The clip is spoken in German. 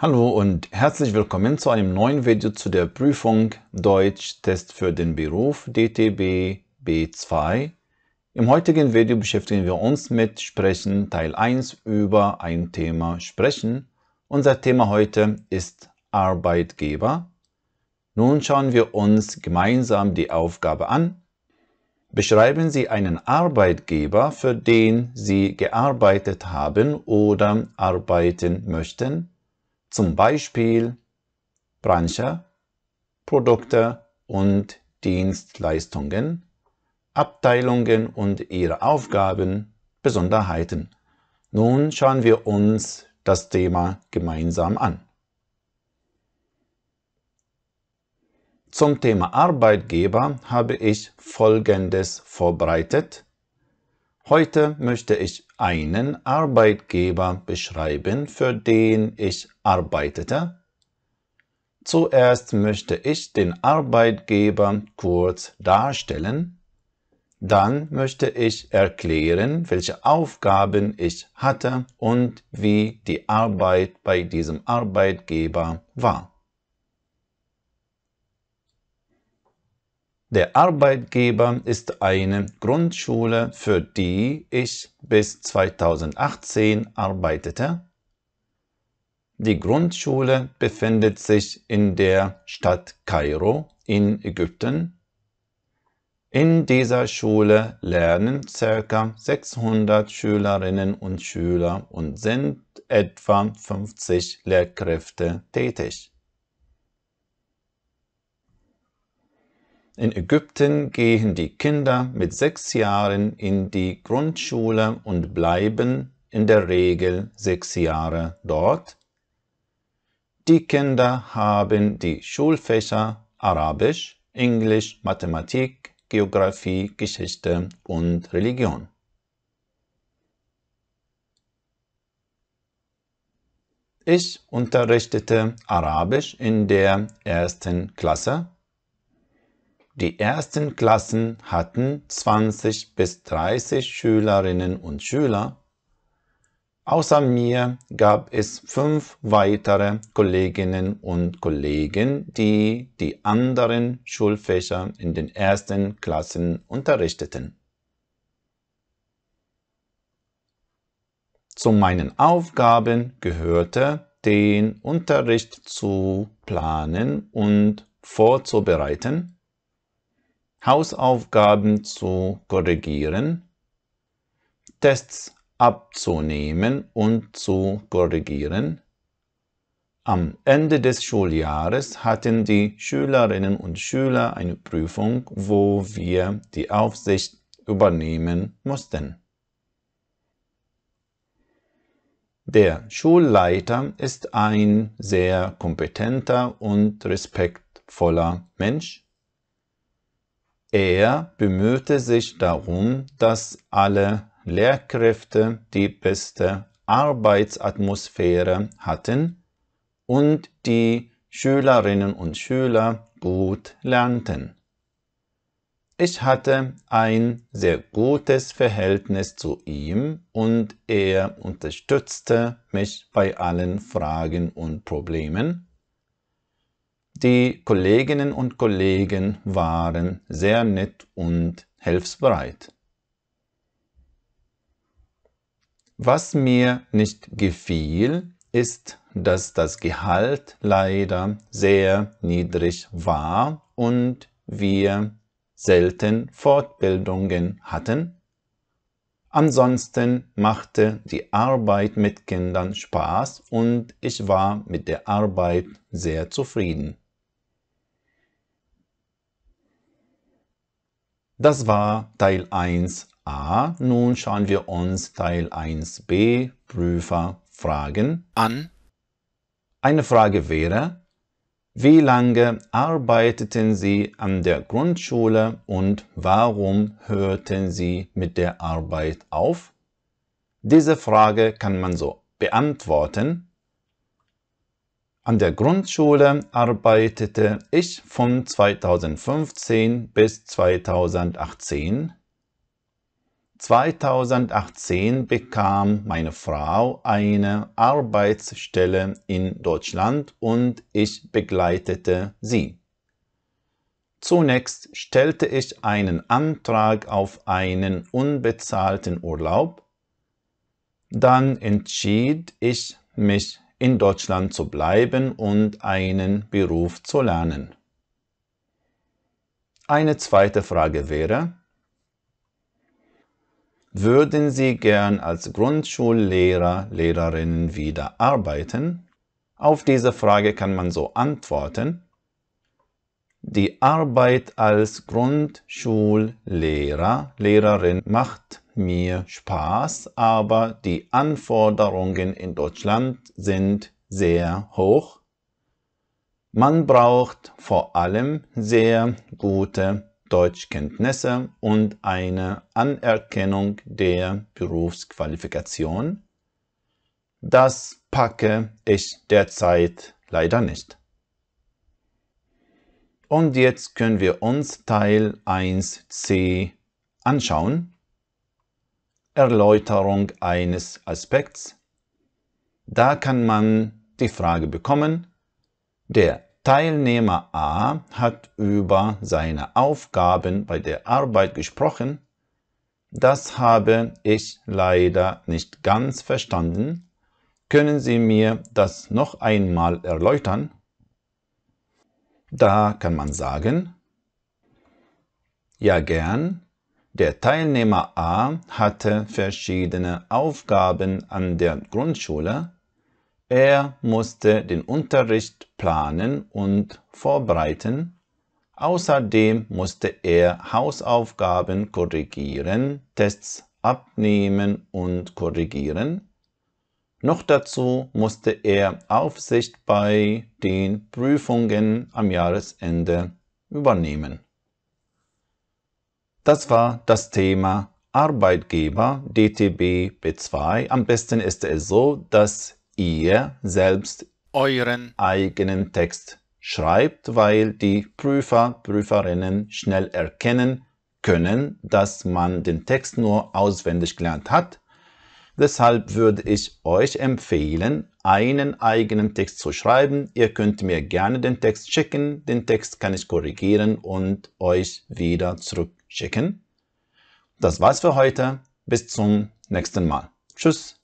Hallo und herzlich willkommen zu einem neuen Video zu der Prüfung Deutsch Test für den Beruf DTB B2. Im heutigen Video beschäftigen wir uns mit Sprechen Teil 1 über ein Thema Sprechen. Unser Thema heute ist Arbeitgeber. Nun schauen wir uns gemeinsam die Aufgabe an. Beschreiben Sie einen Arbeitgeber, für den Sie gearbeitet haben oder arbeiten möchten zum Beispiel Branche, Produkte und Dienstleistungen, Abteilungen und ihre Aufgaben, Besonderheiten. Nun schauen wir uns das Thema gemeinsam an. Zum Thema Arbeitgeber habe ich Folgendes vorbereitet Heute möchte ich einen Arbeitgeber beschreiben, für den ich arbeitete. Zuerst möchte ich den Arbeitgeber kurz darstellen. Dann möchte ich erklären, welche Aufgaben ich hatte und wie die Arbeit bei diesem Arbeitgeber war. Der Arbeitgeber ist eine Grundschule, für die ich bis 2018 arbeitete. Die Grundschule befindet sich in der Stadt Kairo in Ägypten. In dieser Schule lernen ca. 600 Schülerinnen und Schüler und sind etwa 50 Lehrkräfte tätig. In Ägypten gehen die Kinder mit sechs Jahren in die Grundschule und bleiben in der Regel sechs Jahre dort. Die Kinder haben die Schulfächer Arabisch, Englisch, Mathematik, Geografie, Geschichte und Religion. Ich unterrichtete Arabisch in der ersten Klasse die ersten Klassen hatten 20 bis 30 Schülerinnen und Schüler. Außer mir gab es fünf weitere Kolleginnen und Kollegen, die die anderen Schulfächer in den ersten Klassen unterrichteten. Zu meinen Aufgaben gehörte, den Unterricht zu planen und vorzubereiten, Hausaufgaben zu korrigieren, Tests abzunehmen und zu korrigieren. Am Ende des Schuljahres hatten die Schülerinnen und Schüler eine Prüfung, wo wir die Aufsicht übernehmen mussten. Der Schulleiter ist ein sehr kompetenter und respektvoller Mensch er bemühte sich darum, dass alle Lehrkräfte die beste Arbeitsatmosphäre hatten und die Schülerinnen und Schüler gut lernten. Ich hatte ein sehr gutes Verhältnis zu ihm und er unterstützte mich bei allen Fragen und Problemen. Die Kolleginnen und Kollegen waren sehr nett und hilfsbereit. Was mir nicht gefiel, ist, dass das Gehalt leider sehr niedrig war und wir selten Fortbildungen hatten. Ansonsten machte die Arbeit mit Kindern Spaß und ich war mit der Arbeit sehr zufrieden. Das war Teil 1a. Nun schauen wir uns Teil 1b Prüferfragen an. Eine Frage wäre, wie lange arbeiteten Sie an der Grundschule und warum hörten Sie mit der Arbeit auf? Diese Frage kann man so beantworten. An der Grundschule arbeitete ich von 2015 bis 2018. 2018 bekam meine Frau eine Arbeitsstelle in Deutschland und ich begleitete sie. Zunächst stellte ich einen Antrag auf einen unbezahlten Urlaub. Dann entschied ich mich in Deutschland zu bleiben und einen Beruf zu lernen. Eine zweite Frage wäre, würden Sie gern als Grundschullehrer, Lehrerinnen wieder arbeiten? Auf diese Frage kann man so antworten, die Arbeit als Grundschullehrer, Lehrerin macht mir Spaß, aber die Anforderungen in Deutschland sind sehr hoch. Man braucht vor allem sehr gute Deutschkenntnisse und eine Anerkennung der Berufsqualifikation. Das packe ich derzeit leider nicht. Und jetzt können wir uns Teil 1c anschauen. Erläuterung eines Aspekts. Da kann man die Frage bekommen, der Teilnehmer A hat über seine Aufgaben bei der Arbeit gesprochen. Das habe ich leider nicht ganz verstanden. Können Sie mir das noch einmal erläutern? Da kann man sagen, ja gern, der Teilnehmer A hatte verschiedene Aufgaben an der Grundschule. Er musste den Unterricht planen und vorbereiten. Außerdem musste er Hausaufgaben korrigieren, Tests abnehmen und korrigieren. Noch dazu musste er Aufsicht bei den Prüfungen am Jahresende übernehmen. Das war das Thema Arbeitgeber DTB B2. Am besten ist es so, dass ihr selbst euren eigenen Text schreibt, weil die Prüfer, Prüferinnen schnell erkennen können, dass man den Text nur auswendig gelernt hat Deshalb würde ich euch empfehlen, einen eigenen Text zu schreiben. Ihr könnt mir gerne den Text schicken. Den Text kann ich korrigieren und euch wieder zurückschicken. Das war's für heute. Bis zum nächsten Mal. Tschüss.